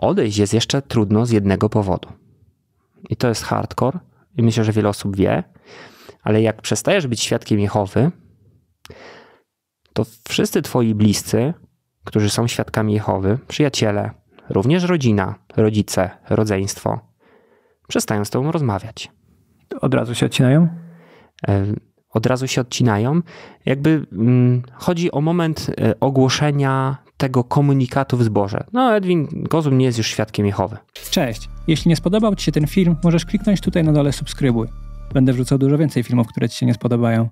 Odejść jest jeszcze trudno z jednego powodu. I to jest hardcore, i myślę, że wiele osób wie, ale jak przestajesz być świadkiem Jehowy, to wszyscy twoi bliscy, którzy są świadkami Jehowy, przyjaciele, również rodzina, rodzice, rodzeństwo, przestają z tobą rozmawiać. Od razu się odcinają? E, od razu się odcinają. Jakby mm, chodzi o moment e, ogłoszenia tego komunikatu w zborze. No, Edwin Gozum nie jest już świadkiem Jehowy. Cześć! Jeśli nie spodobał Ci się ten film, możesz kliknąć tutaj na dole subskrybuj. Będę wrzucał dużo więcej filmów, które Ci się nie spodobają.